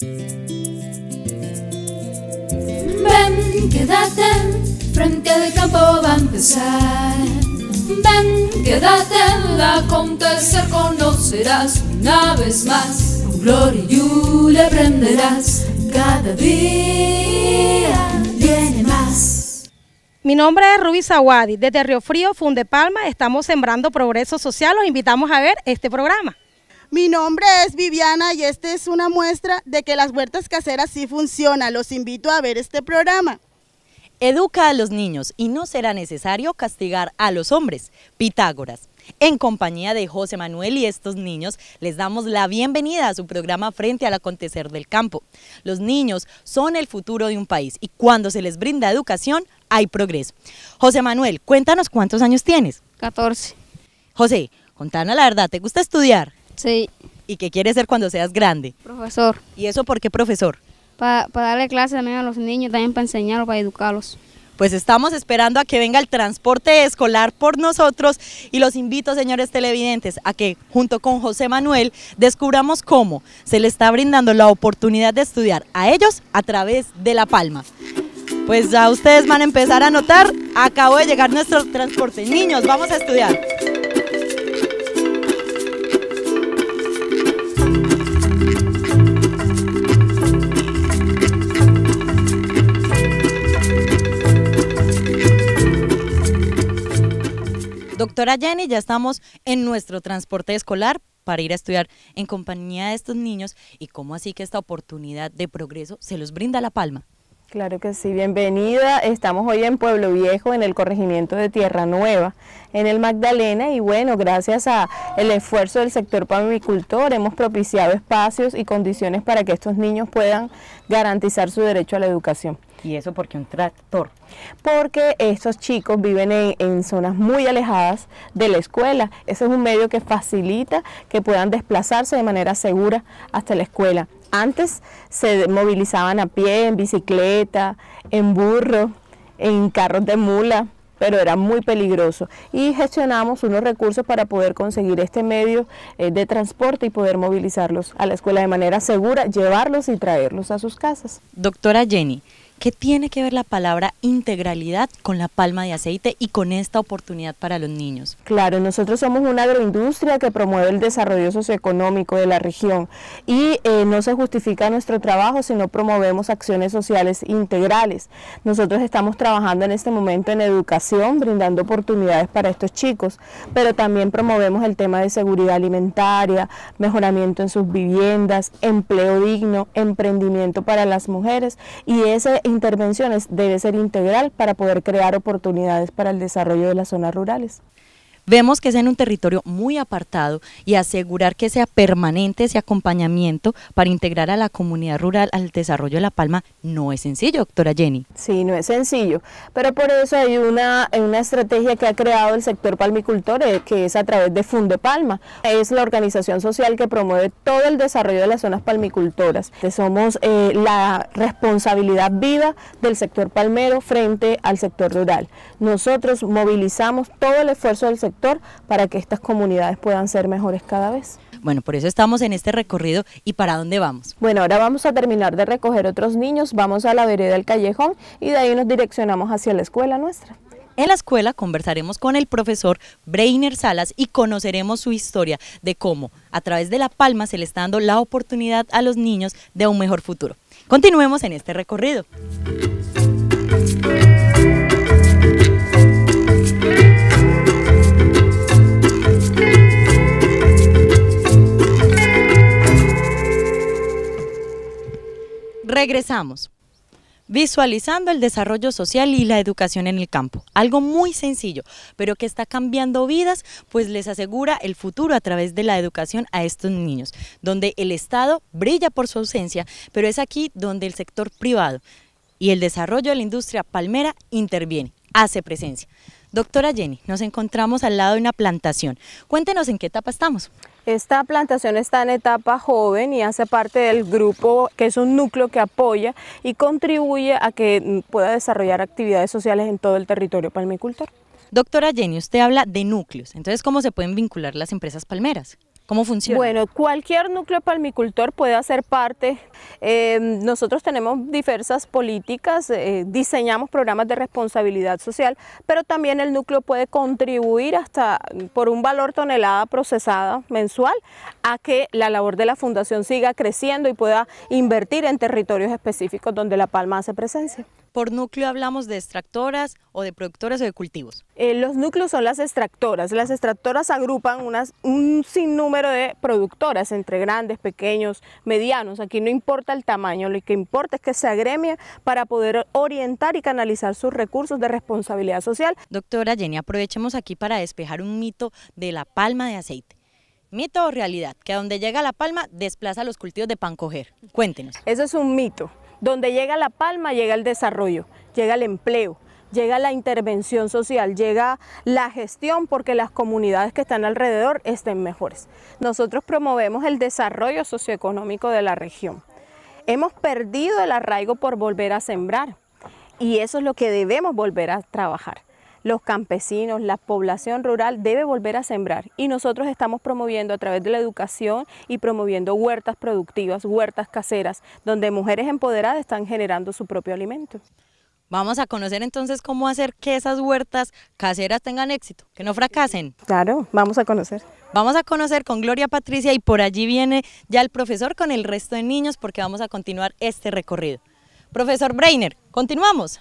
Ven, quédate, frente al campo va a empezar. Ven, quédate, la acontecer conocerás una vez más. gloria y le aprenderás cada día viene más. Mi nombre es Ruby Zawadi, desde Río Frío, Funde Palma, estamos sembrando progreso social, los invitamos a ver este programa. Mi nombre es Viviana y esta es una muestra de que las huertas caseras sí funcionan. Los invito a ver este programa. Educa a los niños y no será necesario castigar a los hombres. Pitágoras. En compañía de José Manuel y estos niños, les damos la bienvenida a su programa Frente al Acontecer del Campo. Los niños son el futuro de un país y cuando se les brinda educación, hay progreso. José Manuel, cuéntanos cuántos años tienes. 14. José, contanos la verdad, ¿te gusta estudiar? Sí. ¿Y qué quieres ser cuando seas grande? Profesor. ¿Y eso por qué profesor? Para darle clases también a los niños, también para enseñarlos, para educarlos pues estamos esperando a que venga el transporte escolar por nosotros y los invito, señores televidentes, a que junto con José Manuel descubramos cómo se le está brindando la oportunidad de estudiar a ellos a través de La Palma. Pues ya ustedes van a empezar a notar, acabo de llegar nuestro transporte. Niños, vamos a estudiar. doctora Jenny, ya estamos en nuestro transporte escolar para ir a estudiar en compañía de estos niños y cómo así que esta oportunidad de progreso se los brinda La Palma. Claro que sí, bienvenida. Estamos hoy en Pueblo Viejo, en el corregimiento de Tierra Nueva, en el Magdalena, y bueno, gracias a el esfuerzo del sector pamicultor hemos propiciado espacios y condiciones para que estos niños puedan garantizar su derecho a la educación. ¿Y eso porque un tractor? Porque estos chicos viven en, en, zonas muy alejadas de la escuela. Ese es un medio que facilita que puedan desplazarse de manera segura hasta la escuela. Antes se movilizaban a pie, en bicicleta, en burro, en carros de mula pero era muy peligroso y gestionamos unos recursos para poder conseguir este medio eh, de transporte y poder movilizarlos a la escuela de manera segura, llevarlos y traerlos a sus casas. Doctora Jenny, ¿Qué tiene que ver la palabra integralidad con la palma de aceite y con esta oportunidad para los niños? Claro, nosotros somos una agroindustria que promueve el desarrollo socioeconómico de la región y eh, no se justifica nuestro trabajo si no promovemos acciones sociales integrales. Nosotros estamos trabajando en este momento en educación, brindando oportunidades para estos chicos, pero también promovemos el tema de seguridad alimentaria, mejoramiento en sus viviendas, empleo digno, emprendimiento para las mujeres y ese intervenciones debe ser integral para poder crear oportunidades para el desarrollo de las zonas rurales. Vemos que es en un territorio muy apartado y asegurar que sea permanente ese acompañamiento para integrar a la comunidad rural al desarrollo de La Palma no es sencillo, doctora Jenny. Sí, no es sencillo, pero por eso hay una, una estrategia que ha creado el sector palmicultor, eh, que es a través de Fundo Palma. Es la organización social que promueve todo el desarrollo de las zonas palmicultoras. Somos eh, la responsabilidad viva del sector palmero frente al sector rural. Nosotros movilizamos todo el esfuerzo del sector para que estas comunidades puedan ser mejores cada vez. Bueno, por eso estamos en este recorrido y para dónde vamos. Bueno, ahora vamos a terminar de recoger otros niños, vamos a la vereda del callejón y de ahí nos direccionamos hacia la escuela nuestra. En la escuela conversaremos con el profesor Breiner Salas y conoceremos su historia de cómo a través de La Palma se le está dando la oportunidad a los niños de un mejor futuro. Continuemos en este recorrido. Regresamos. Visualizando el desarrollo social y la educación en el campo. Algo muy sencillo, pero que está cambiando vidas, pues les asegura el futuro a través de la educación a estos niños, donde el Estado brilla por su ausencia, pero es aquí donde el sector privado y el desarrollo de la industria palmera interviene, hace presencia. Doctora Jenny, nos encontramos al lado de una plantación. Cuéntenos en qué etapa estamos. Esta plantación está en etapa joven y hace parte del grupo que es un núcleo que apoya y contribuye a que pueda desarrollar actividades sociales en todo el territorio palmicultor. Doctora Jenny, usted habla de núcleos, entonces ¿cómo se pueden vincular las empresas palmeras? ¿Cómo funciona? Bueno, cualquier núcleo palmicultor puede hacer parte. Em, nosotros tenemos diversas políticas, eh, diseñamos programas de responsabilidad social, pero también el núcleo puede contribuir hasta mm, por un valor tonelada procesada mensual a que la labor de la fundación siga creciendo y pueda invertir en territorios específicos donde la palma hace presencia. Por núcleo hablamos de extractoras o de productoras o de cultivos. Eh, los núcleos son las extractoras. Las extractoras agrupan unas, un sinnúmero de productoras entre grandes, pequeños, medianos. Aquí no importa el tamaño, lo que importa es que se agremie para poder orientar y canalizar sus recursos de responsabilidad social. Doctora Jenny, aprovechemos aquí para despejar un mito de la palma de aceite. ¿Mito o realidad? Que a donde llega la palma desplaza los cultivos de pan coger. Cuéntenos. Eso es un mito. Donde llega la palma llega el desarrollo, llega el empleo, llega la intervención social, llega la gestión porque las comunidades que están alrededor estén mejores. Nosotros promovemos el desarrollo socioeconómico de la región. Hemos perdido el arraigo por volver a sembrar y eso es lo que debemos volver a trabajar los campesinos, la población rural debe volver a sembrar y nosotros estamos promoviendo a través de la educación y promoviendo huertas productivas, huertas caseras, donde mujeres empoderadas están generando su propio alimento. Vamos a conocer entonces cómo hacer que esas huertas caseras tengan éxito, que no fracasen. Claro, vamos a conocer. Vamos a conocer con Gloria Patricia y por allí viene ya el profesor con el resto de niños porque vamos a continuar este recorrido. Profesor Breiner, continuamos.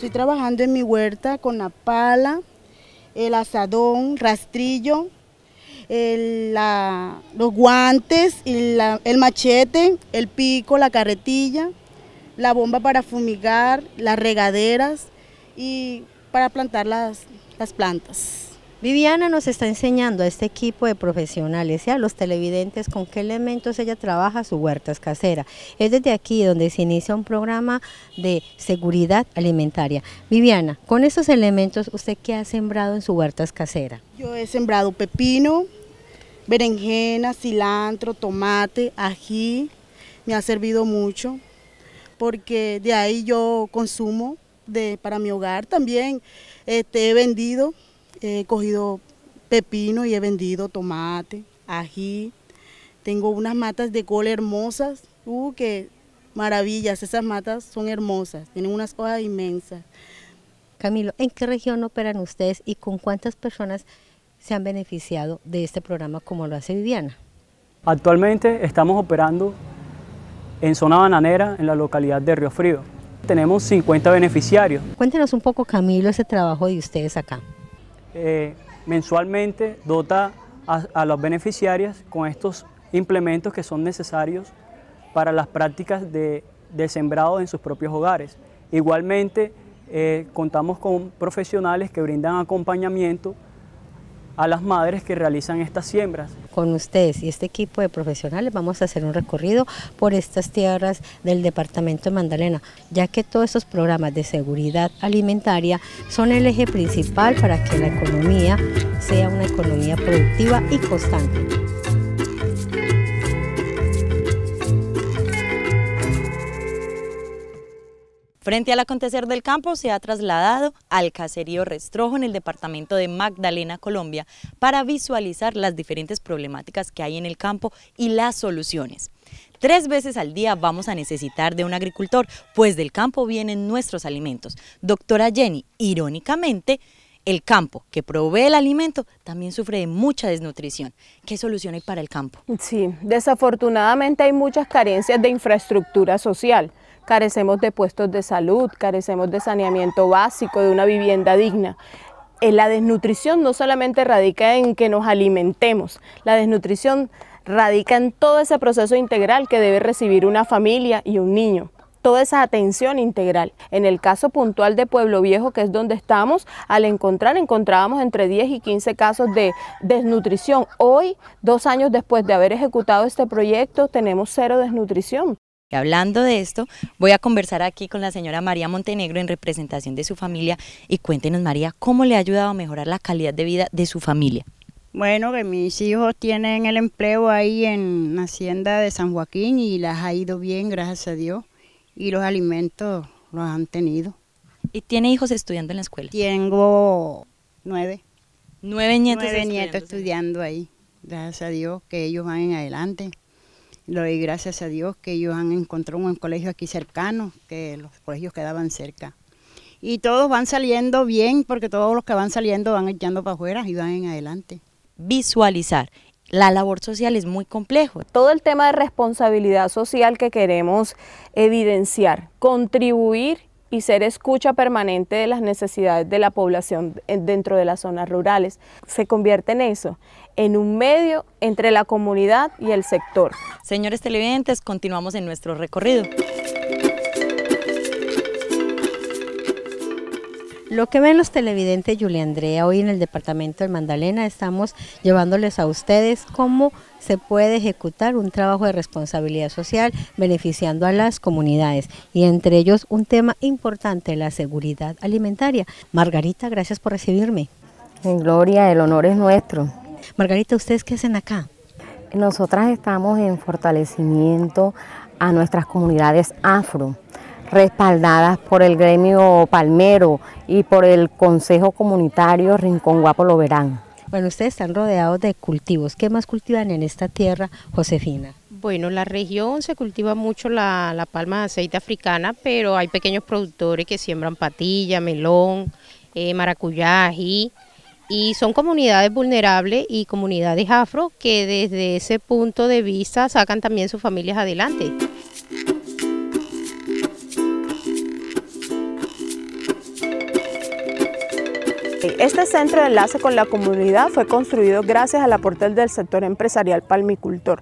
estoy trabajando en mi huerta con la pala, el asadón, rastrillo, el, los guantes, el machete, el pico, la carretilla, la bomba para fumigar, las regaderas y para plantar las plantas. Viviana nos está enseñando a este equipo de profesionales y a los televidentes con qué elementos ella trabaja su huerta casera. Es desde aquí donde se inicia un programa de seguridad alimentaria. Viviana, con esos elementos, ¿usted qué ha sembrado en su huerta casera? Yo he sembrado pepino, berenjena, cilantro, tomate, ají. Me ha servido mucho porque de ahí yo consumo de, para mi hogar también. Este, he vendido He cogido pepino y he vendido tomate, ají. Tengo unas matas de col hermosas. Uh, qué maravillas. Esas matas son hermosas. Tienen unas hojas inmensas. Camilo, ¿en qué región operan ustedes y con cuántas personas se han beneficiado de este programa como lo hace Viviana? Actualmente estamos operando en zona bananera, en la localidad de Río Frío. Tenemos 50 beneficiarios. Cuéntenos un poco, Camilo, ese trabajo de ustedes acá. Eh, mensualmente dota a, las los beneficiarias con estos implementos que son necesarios para las prácticas de, sembrado en sus propios hogares. Igualmente, eh, contamos con profesionales que brindan acompañamiento a las madres que realizan estas siembras con ustedes y este equipo de profesionales vamos a hacer un recorrido por estas tierras del departamento de Mandalena, ya que todos estos programas de seguridad alimentaria son el eje principal para que la economía sea una economía productiva y constante. Frente al acontecer del campo, se ha trasladado al caserío Restrojo en el departamento de Magdalena, Colombia, para visualizar las diferentes problemáticas que hay en el campo y las soluciones. Tres veces al día vamos a necesitar de un agricultor, pues del campo vienen nuestros alimentos. Doctora Jenny, irónicamente, el campo que provee el alimento también sufre de mucha desnutrición. ¿Qué solución hay para el campo? Sí, desafortunadamente hay muchas carencias de infraestructura social carecemos de puestos de salud, carecemos de saneamiento básico, de una vivienda digna. Eh, la desnutrición no solamente radica en que nos alimentemos, la desnutrición radica en todo ese proceso integral que debe recibir una familia y un niño toda esa atención integral. En el caso puntual de Pueblo Viejo, que es donde estamos, al encontrar, encontrábamos entre 10 y 15 casos de desnutrición. Hoy, dos años después de haber ejecutado este proyecto, tenemos cero desnutrición hablando de esto, voy a conversar aquí con la señora María Montenegro en representación de su familia y cuéntenos María, ¿cómo le ha ayudado a mejorar la calidad de vida de su familia? Bueno, que mis hijos tienen el empleo ahí en la Hacienda de San Joaquín y las ha ido bien, gracias a Dios, y los alimentos los han tenido. ¿Y tiene hijos estudiando en la escuela? Tengo nueve. Nueve nietos. Nueve nietos estudiando ahí, gracias a Dios, que ellos van en adelante. Le gracias a Dios que ellos han encontrado un colegio aquí cercano, que los colegios quedaban cerca. Y todos van saliendo bien, porque todos los que van saliendo van echando para afuera y van en adelante. Visualizar la labor social es muy complejo. Todo el tema de responsabilidad social que queremos evidenciar, contribuir y ser escucha permanente de las necesidades de la población dentro de las zonas rurales. Se convierte en eso, en un medio entre la comunidad y el sector. Señores televidentes, continuamos en nuestro recorrido. Lo que ven los televidentes, Julia Andrea, hoy en el departamento del Magdalena estamos llevándoles a ustedes cómo se puede ejecutar un trabajo de responsabilidad social beneficiando a las comunidades y entre ellos un tema importante, la seguridad alimentaria. Margarita, gracias por recibirme. En gloria, el honor es nuestro. Margarita, ¿ustedes qué hacen acá? Nosotras estamos en fortalecimiento a nuestras comunidades afro, respaldadas por el gremio palmero y por el Consejo Comunitario Rincón Guapo lo verán. Bueno, ustedes están rodeados de cultivos. ¿Qué más cultivan en esta tierra, Josefina? Bueno, la región se cultiva mucho la, palma de aceite africana, pero hay pequeños productores que siembran patilla, melón, eh, maracuyá, ají, y son comunidades vulnerables y comunidades afro que desde ese punto de vista sacan también sus familias adelante. Este centro de enlace con la comunidad fue construido gracias al aporte del sector empresarial palmicultor.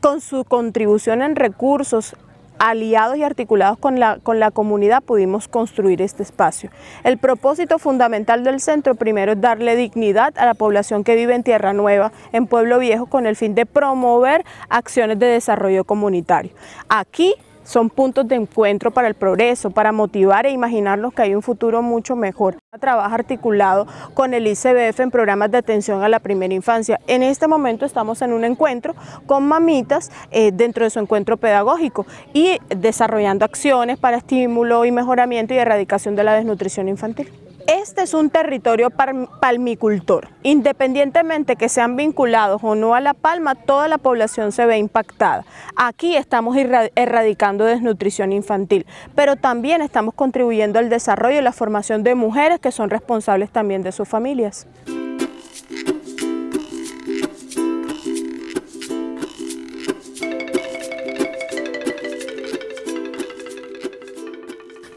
Con su contribución en recursos, aliados y articulados con la, con la comunidad pudimos construir este espacio. El propósito fundamental del centro primero es darle dignidad a la población que vive en Tierra Nueva, en Pueblo Viejo, con el fin de promover acciones de desarrollo comunitario. Aquí son puntos de encuentro para el progreso, para motivar e imaginarnos que hay un futuro mucho mejor. Trabaja articulado con el ICBF en programas de atención a la primera infancia. En este momento estamos en un encuentro con mamitas eh, dentro de su encuentro pedagógico y desarrollando acciones para estímulo y mejoramiento y erradicación de la desnutrición infantil. Este es un territorio palmicultor. Independientemente que sean vinculados o no a la palma, toda la población se ve impactada. Aquí estamos erradicando desnutrición infantil, pero también estamos contribuyendo al desarrollo y la formación de mujeres que son responsables también de sus familias.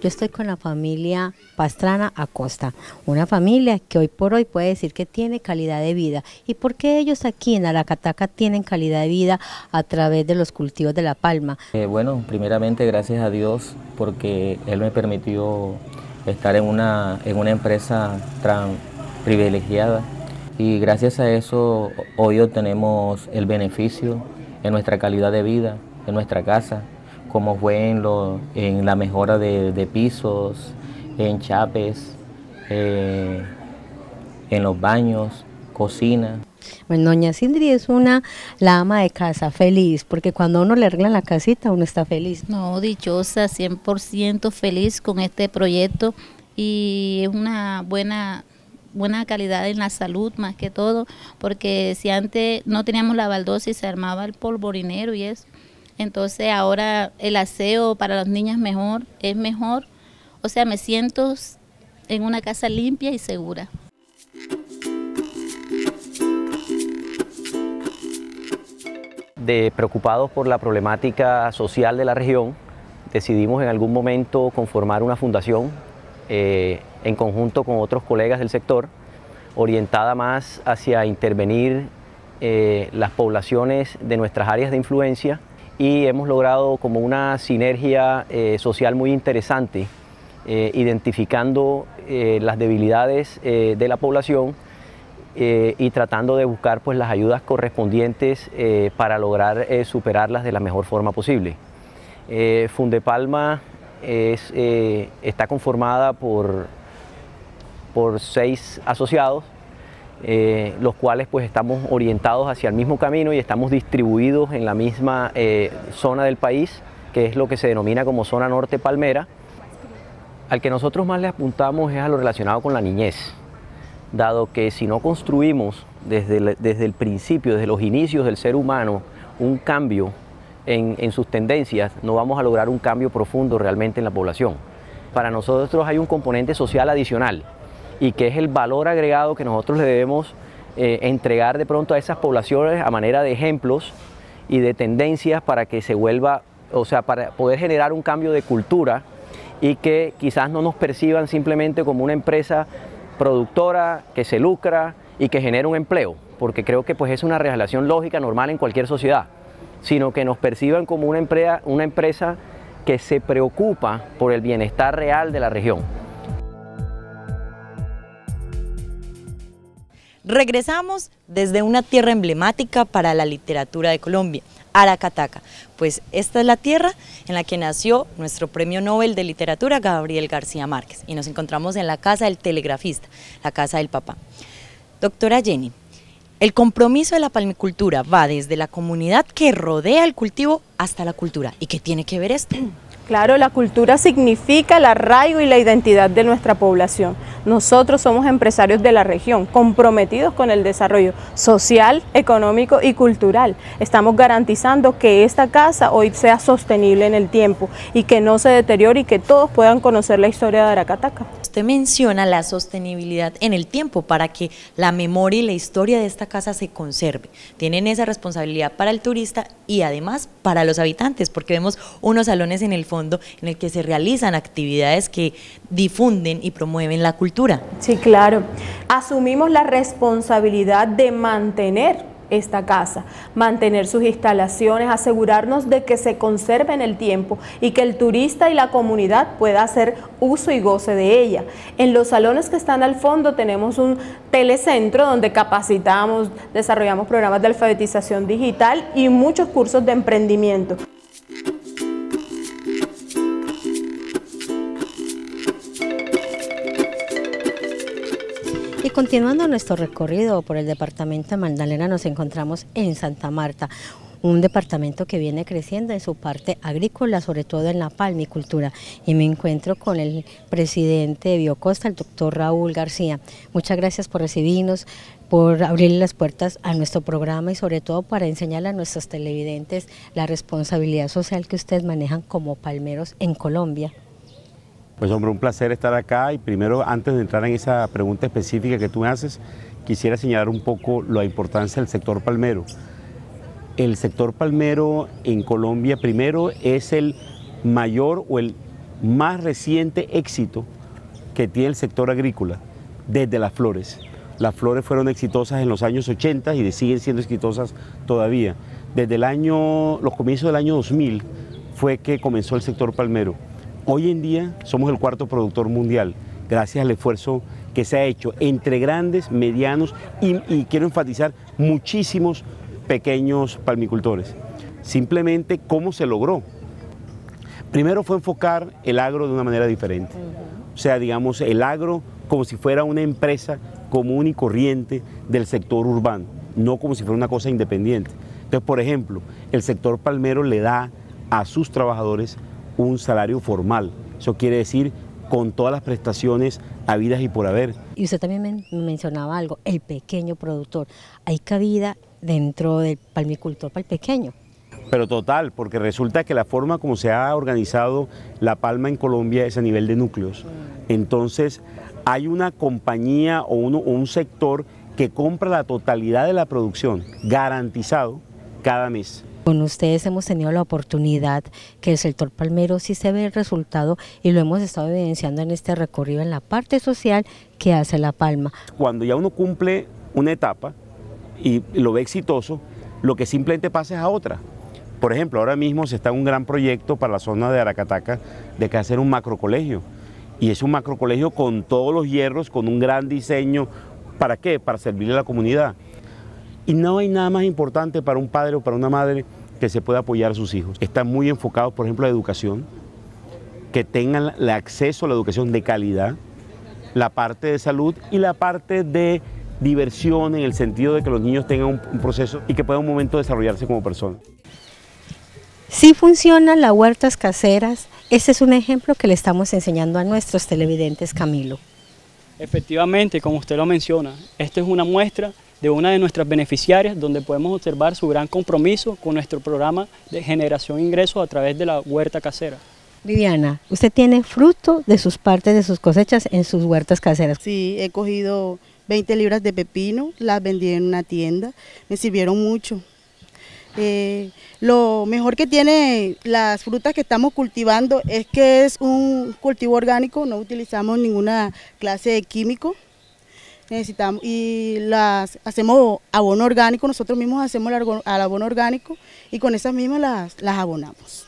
Yo estoy con la familia Pastrana Acosta, una familia que hoy por hoy puede decir que tiene calidad de vida. ¿Y por qué ellos aquí en Aracataca tienen calidad de vida a través de los cultivos de la palma? Eh, bueno, primeramente gracias a Dios porque Él me permitió estar en una, en una empresa tan privilegiada y gracias a eso hoy obtenemos el beneficio en nuestra calidad de vida, en nuestra casa, como fue en, la mejora de, pisos, en chapes, eh, en los baños, cocina. Bueno, doña Sindri es una la ama de casa, feliz, porque cuando uno le arregla la casita, uno está feliz. No, dichosa, 100% feliz con este proyecto y es una buena buena calidad en la salud más que todo, porque si antes no teníamos la baldosa y se armaba el polvorinero y eso, entonces ahora el aseo para las niñas mejor, es mejor. O sea, me siento en una casa limpia y segura. De preocupados por la problemática social de la región, decidimos en algún momento conformar una fundación eh, en conjunto con otros colegas del sector, orientada más hacia intervenir eh, las poblaciones de nuestras áreas de influencia y hemos logrado como una sinergia eh, social muy interesante, eh, identificando eh, las debilidades de la población y tratando de buscar pues, las ayudas correspondientes para lograr superarlas de la mejor forma posible. Fundepalma está conformada por, por seis asociados, eh, los cuales pues estamos orientados hacia el mismo camino y estamos distribuidos en la misma eh, zona del país, que es lo que se denomina como zona norte palmera. Al que nosotros más le apuntamos es a lo relacionado con la niñez, dado que si no construimos desde el, principio, desde los inicios del ser humano, un cambio en sus tendencias, no vamos a lograr un cambio profundo realmente en la población. Para nosotros hay un componente social adicional, y que es el valor agregado que nosotros le debemos eh, entregar de pronto a esas poblaciones a manera de ejemplos y de tendencias para que se vuelva, o sea, para poder generar un cambio de cultura y que quizás no nos perciban simplemente como una empresa productora que se lucra y que genera un empleo, porque creo que pues es una relación lógica normal en cualquier sociedad, sino que nos perciban como una empresa, una empresa que se preocupa por el bienestar real de la región. Regresamos desde una tierra emblemática para la literatura de Colombia, Aracataca, pues esta es la tierra en la que nació nuestro premio Nobel de Literatura Gabriel García Márquez y nos encontramos en la casa del telegrafista, la casa del papá. Doctora Jenny, el compromiso de la palmicultura va desde la comunidad que rodea el cultivo hasta la cultura. ¿Y qué tiene que ver esto? Claro, la cultura significa el arraigo y la identidad de nuestra población. Nosotros somos empresarios de la región, comprometidos con el desarrollo social, económico y cultural. Estamos garantizando que esta casa hoy sea sostenible en el tiempo y que no se deteriore y que todos puedan conocer la historia de Aracataca usted menciona la sostenibilidad en el tiempo para que la memoria y la historia de esta casa se conserve. Tienen esa responsabilidad para el turista y además para los habitantes, porque vemos unos salones en el fondo en el que se realizan actividades que difunden y promueven la cultura. Sí, claro. Asumimos la responsabilidad de mantener esta casa, mantener sus instalaciones, asegurarnos de que se conserve en el tiempo y que el turista y la comunidad pueda hacer uso y goce de ella. En los salones que están al fondo tenemos un telecentro donde capacitamos, desarrollamos programas de alfabetización digital y muchos cursos de emprendimiento. Continuando nuestro recorrido por el departamento de Magdalena, nos encontramos en Santa Marta, un departamento que viene creciendo en su parte agrícola, sobre todo en la palmicultura. Y me encuentro con el presidente de Biocosta, el doctor Raúl García. Muchas gracias por recibirnos, por abrir las puertas a nuestro programa y sobre todo para enseñarle a nuestros televidentes la responsabilidad social que ustedes manejan como palmeros en Colombia. Pues hombre, un placer estar acá y primero, antes de entrar en esa pregunta específica que tú haces, quisiera señalar un poco la importancia del sector palmero. El sector palmero en Colombia primero es el mayor o el más reciente éxito que tiene el sector agrícola desde las flores. Las flores fueron exitosas en los años 80 y siguen siendo exitosas todavía. Desde el año, los comienzos del año 2000 fue que comenzó el sector palmero Hoy en día somos el cuarto productor mundial, gracias al esfuerzo que se ha hecho entre grandes, medianos y, quiero enfatizar muchísimos pequeños palmicultores. Simplemente cómo se logró. Primero fue enfocar el agro de una manera diferente. O sea, digamos, el agro como si fuera una empresa común y corriente del sector urbano, no como si fuera una cosa independiente. Entonces, por ejemplo, el sector palmero le da a sus trabajadores un salario formal. Eso quiere decir con todas las prestaciones habidas y por haber. Y usted también mencionaba algo, el pequeño productor. Hay cabida dentro del palmicultor para el pequeño. Pero total, porque resulta que la forma como se ha organizado la palma en Colombia es a nivel de núcleos. Entonces, hay una compañía o, uno, o un sector que compra la totalidad de la producción garantizado cada mes con ustedes hemos tenido la oportunidad que el sector palmero sí se ve el resultado y lo hemos estado evidenciando en este recorrido en la parte social que hace La Palma. Cuando ya uno cumple una etapa y lo ve exitoso, lo que simplemente pasa es a otra. Por ejemplo, ahora mismo se está en un gran proyecto para la zona de Aracataca de que hacer un macro colegio. Y es un macro colegio con todos los hierros, con un gran diseño. ¿Para qué? Para servirle a la comunidad. Y no hay nada más importante para un padre o para una madre que se pueda apoyar a sus hijos. Están muy enfocados, por ejemplo, a la educación, que tengan el acceso a la educación de calidad, la parte de salud y la parte de diversión en el sentido de que los niños tengan un, proceso y que puedan un momento desarrollarse como personas. Si funcionan las huertas caseras. Este es un ejemplo que le estamos enseñando a nuestros televidentes, Camilo. Efectivamente, como usted lo menciona, esta es una muestra de una de nuestras beneficiarias, donde podemos observar su gran compromiso con nuestro programa de generación de ingresos a través de la huerta casera. Viviana, usted tiene fruto de sus partes, de sus cosechas en sus huertas caseras. Sí, he cogido 20 libras de pepino, las vendí en una tienda, me sirvieron mucho. Eh, lo mejor que tiene las frutas que estamos cultivando es que es un cultivo orgánico, no utilizamos ninguna clase de químico necesitamos y las hacemos abono orgánico, nosotros mismos hacemos el abono orgánico y con esas mismas las, abonamos.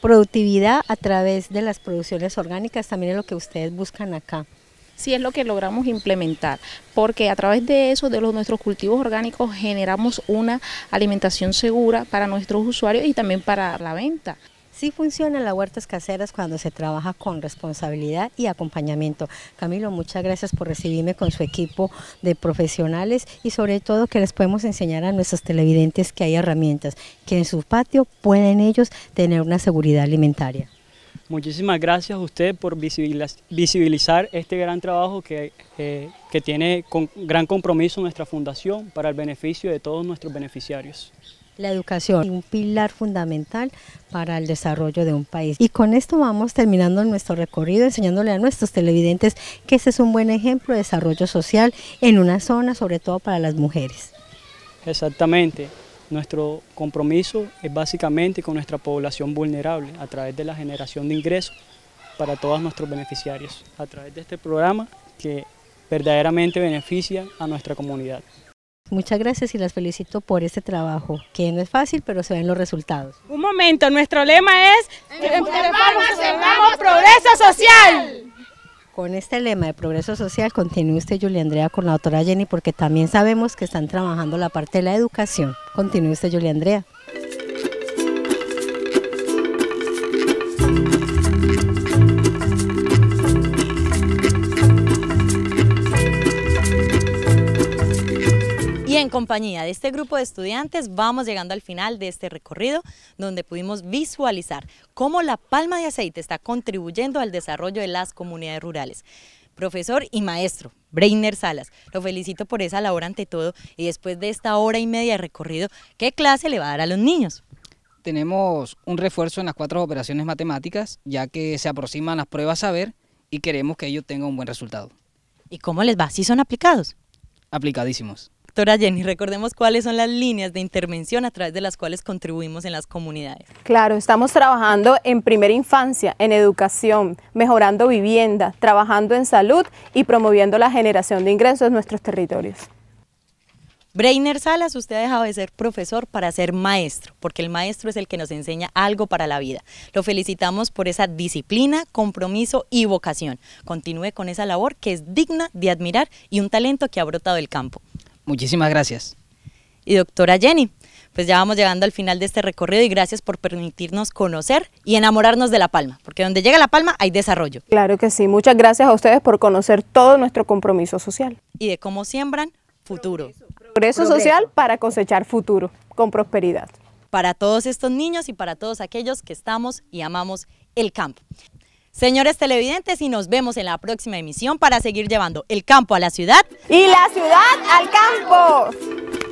Productividad a través de las producciones orgánicas también es lo que ustedes buscan acá sí es lo que logramos implementar, porque a través de eso, de los, nuestros cultivos orgánicos, generamos una alimentación segura para nuestros usuarios y también para la venta. Así funcionan las huertas caseras cuando se trabaja con responsabilidad y acompañamiento. Camilo, muchas gracias por recibirme con su equipo de profesionales y sobre todo que les podemos enseñar a nuestros televidentes que hay herramientas, que en su patio pueden ellos tener una seguridad alimentaria. Muchísimas gracias a usted por visibilizar este gran trabajo que, eh, que tiene con gran compromiso nuestra fundación para el beneficio de todos nuestros beneficiarios. La educación es un pilar fundamental para el desarrollo de un país. Y con esto vamos terminando nuestro recorrido, enseñándole a nuestros televidentes que este es un buen ejemplo de desarrollo social en una zona, sobre todo para las mujeres. Exactamente. Nuestro compromiso es básicamente con nuestra población vulnerable a través de la generación de ingresos para todos nuestros beneficiarios, a través de este programa que verdaderamente beneficia a nuestra comunidad. Muchas gracias y las felicito por este trabajo, que no es fácil, pero se ven los resultados. Un momento, nuestro lema es vamos. progreso social! Con este lema de progreso social continúe usted, Julia Andrea, con la doctora Jenny, porque también sabemos que están trabajando la parte de la educación. Continúe usted, Julia Andrea. en compañía de este grupo de estudiantes vamos llegando al final de este recorrido donde pudimos visualizar cómo la palma de aceite está contribuyendo al desarrollo de las comunidades rurales. Profesor y maestro, Breiner Salas, lo felicito por esa labor ante todo y después de esta hora y media de recorrido, ¿qué clase le va a dar a los niños? Tenemos un refuerzo en las cuatro operaciones matemáticas, ya que se aproximan las pruebas a ver y queremos que ellos tengan un buen resultado. ¿Y cómo les va? ¿Si ¿Sí son aplicados? Aplicadísimos. Doctora Jenny, recordemos cuáles son las líneas de intervención a través de las cuales contribuimos en las comunidades. Claro, estamos trabajando en primera infancia, en educación, mejorando vivienda, trabajando en salud y promoviendo la generación de ingresos en nuestros territorios. Breiner Salas, usted ha dejado de ser profesor para ser maestro, porque el maestro es el que nos enseña algo para la vida. Lo felicitamos por esa disciplina, compromiso y vocación. Continúe con esa labor que es digna de admirar y un talento que ha brotado del campo. Muchísimas gracias. Y doctora Jenny, pues ya vamos llegando al final de este recorrido y gracias por permitirnos conocer y enamorarnos de La Palma, porque donde llega La Palma hay desarrollo. Claro que sí, muchas gracias a ustedes por conocer todo nuestro compromiso social. Y de cómo siembran futuro. Progreso, social para cosechar futuro con prosperidad. Para todos estos niños y para todos aquellos que estamos y amamos el campo. Señores televidentes, y nos vemos en la próxima emisión para seguir llevando el campo a la ciudad y la ciudad al campo.